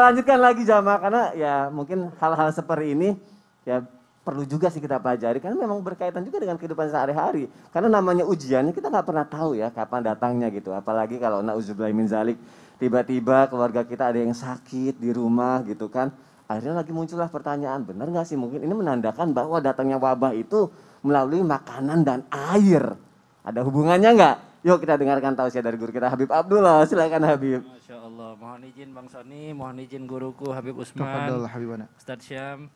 lanjutkan lagi jamaah karena ya mungkin hal-hal seperti ini ya perlu juga sih kita pelajari karena memang berkaitan juga dengan kehidupan sehari-hari karena namanya ujiannya kita nggak pernah tahu ya kapan datangnya gitu apalagi kalau nauzubillah min zalik tiba-tiba keluarga kita ada yang sakit di rumah gitu kan akhirnya lagi muncullah pertanyaan benar nggak sih mungkin ini menandakan bahwa datangnya wabah itu melalui makanan dan air ada hubungannya nggak Yuk kita dengarkan tausiah dari guru kita Habib Abdullah. Silakan Habib. Masya Allah. Mohon izin Bang Sony, mohon izin guruku Habib Usman. Habib Habibana. Ustaz Syam.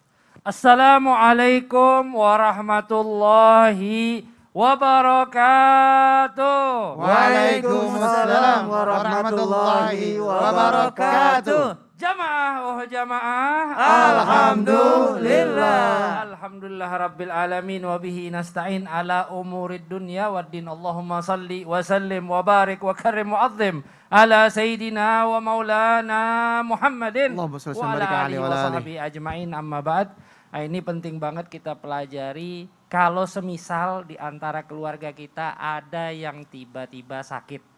Assalamualaikum warahmatullahi wabarakatuh. Waalaikumsalam warahmatullahi wabarakatuh. Jamaah, oh jamaah. Alhamdulillah. Alhamdulillah rabbil alamin wa bihi nasta'in ala umurid dunya wad din. Allahumma salli wa sallim wa barik wa karim wa azim ala sayidina wa maulana Muhammadin wa ala alihi wa sahbihi ajmain amma ba'd. Nah, ini penting banget kita pelajari kalau semisal di antara keluarga kita ada yang tiba-tiba sakit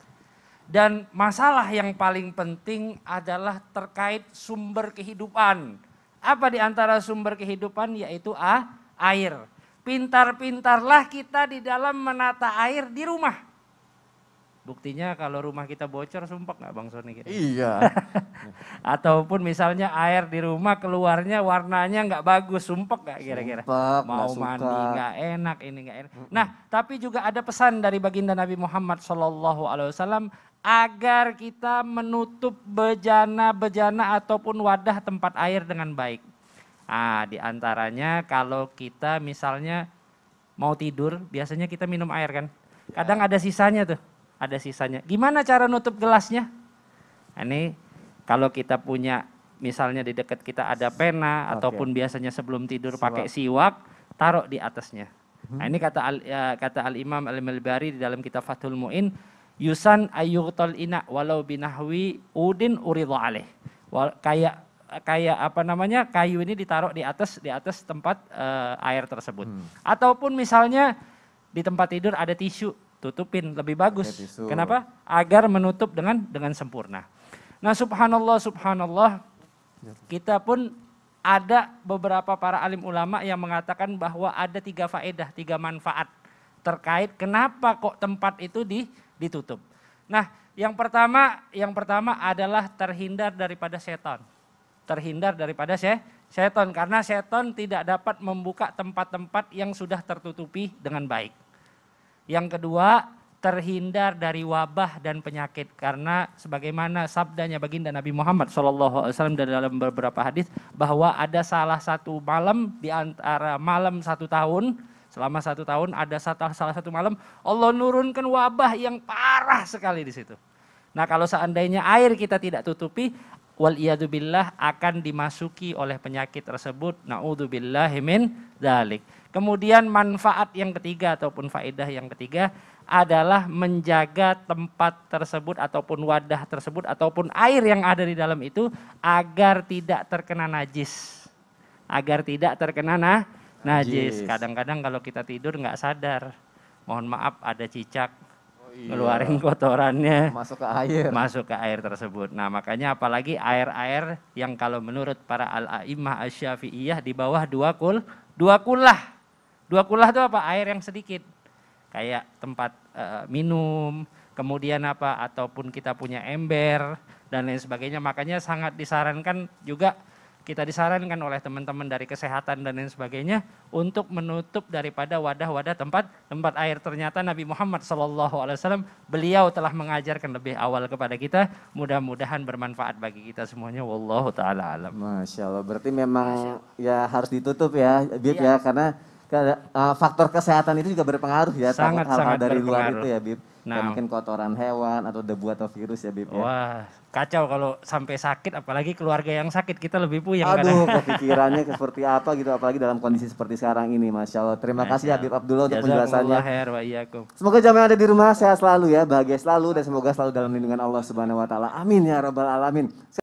dan masalah yang paling penting adalah terkait sumber kehidupan. Apa di antara sumber kehidupan yaitu a air. Pintar-pintarlah kita di dalam menata air di rumah. Buktinya kalau rumah kita bocor sumpah nggak Bang Sony? Kira? Iya. Ataupun misalnya air di rumah keluarnya warnanya nggak bagus, sumpah nggak kira-kira? Mau gak mandi nggak enak, ini nggak enak. Nah, tapi juga ada pesan dari baginda Nabi Muhammad SAW, agar kita menutup bejana-bejana ataupun wadah tempat air dengan baik. Nah, di antaranya kalau kita misalnya mau tidur, biasanya kita minum air kan. Kadang ya. ada sisanya tuh, ada sisanya. Gimana cara nutup gelasnya? Nah, ini kalau kita punya misalnya di dekat kita ada pena Oke. ataupun biasanya sebelum tidur siwak. pakai siwak, taruh di atasnya. Nah, hmm. ini kata al, eh, kata Al Imam Al Malibari di dalam kitab Fathul Muin, yusan ayyurtal ina walau binahwi udin uridha alaih. Kayak kayak apa namanya kayu ini ditaruh di atas di atas tempat uh, air tersebut. Hmm. Ataupun misalnya di tempat tidur ada tisu, tutupin lebih bagus. Kenapa? Agar menutup dengan dengan sempurna. Nah, subhanallah subhanallah kita pun ada beberapa para alim ulama yang mengatakan bahwa ada tiga faedah, tiga manfaat terkait kenapa kok tempat itu di ditutup. Nah, yang pertama, yang pertama adalah terhindar daripada setan. Terhindar daripada se setan karena setan tidak dapat membuka tempat-tempat yang sudah tertutupi dengan baik. Yang kedua, terhindar dari wabah dan penyakit karena sebagaimana sabdanya baginda Nabi Muhammad SAW dalam beberapa hadis bahwa ada salah satu malam di antara malam satu tahun Selama satu tahun ada salah satu malam Allah nurunkan wabah yang parah sekali di situ. Nah kalau seandainya air kita tidak tutupi, wal akan dimasuki oleh penyakit tersebut. Naudzubillahi min dalik. Kemudian manfaat yang ketiga ataupun faedah yang ketiga adalah menjaga tempat tersebut ataupun wadah tersebut ataupun air yang ada di dalam itu agar tidak terkena najis. Agar tidak terkena najis. Kadang-kadang kalau kita tidur nggak sadar, mohon maaf ada cicak oh, iya. ngeluarin kotorannya masuk ke air masuk ke air tersebut nah makanya apalagi air-air yang kalau menurut para al-a'immah asyafi'iyah di bawah dua kul dua kulah dua kulah itu apa air yang sedikit kayak tempat uh, minum kemudian apa ataupun kita punya ember dan lain sebagainya makanya sangat disarankan juga kita disarankan oleh teman-teman dari kesehatan dan lain sebagainya untuk menutup daripada wadah-wadah tempat tempat air. Ternyata Nabi Muhammad SAW beliau telah mengajarkan lebih awal kepada kita. Mudah-mudahan bermanfaat bagi kita semuanya. Wallahu taala alam. Masya Allah. Berarti memang Allah. ya harus ditutup ya, Bib ya. ya karena Eh, faktor kesehatan itu juga berpengaruh ya sangat, hal, -hal sangat dari luar itu ya Bib nah. mungkin kotoran hewan atau debu atau virus ya Bib ya. wah kacau kalau sampai sakit apalagi keluarga yang sakit kita lebih puyeng aduh kadang. kepikirannya seperti apa gitu apalagi dalam kondisi seperti sekarang ini Masya Allah terima masya kasih ya. Habib Abdullah untuk penjelasannya semoga jamaah yang ada di rumah sehat selalu ya bahagia selalu dan semoga selalu dalam lindungan Allah Subhanahu Wa Taala amin ya rabbal alamin